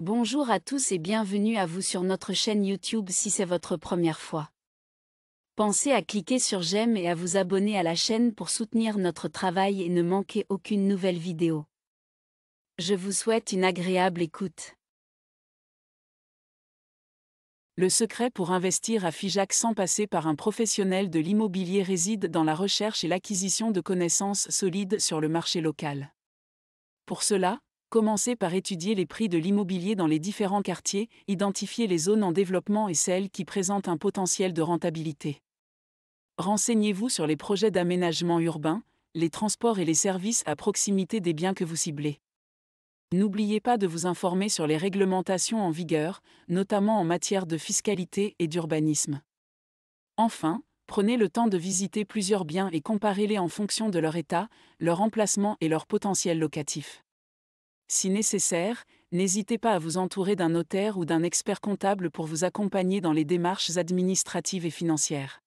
Bonjour à tous et bienvenue à vous sur notre chaîne YouTube si c'est votre première fois. Pensez à cliquer sur j'aime et à vous abonner à la chaîne pour soutenir notre travail et ne manquer aucune nouvelle vidéo. Je vous souhaite une agréable écoute. Le secret pour investir à Figeac sans passer par un professionnel de l'immobilier réside dans la recherche et l'acquisition de connaissances solides sur le marché local. Pour cela, Commencez par étudier les prix de l'immobilier dans les différents quartiers, identifiez les zones en développement et celles qui présentent un potentiel de rentabilité. Renseignez-vous sur les projets d'aménagement urbain, les transports et les services à proximité des biens que vous ciblez. N'oubliez pas de vous informer sur les réglementations en vigueur, notamment en matière de fiscalité et d'urbanisme. Enfin, prenez le temps de visiter plusieurs biens et comparez-les en fonction de leur état, leur emplacement et leur potentiel locatif. Si nécessaire, n'hésitez pas à vous entourer d'un notaire ou d'un expert comptable pour vous accompagner dans les démarches administratives et financières.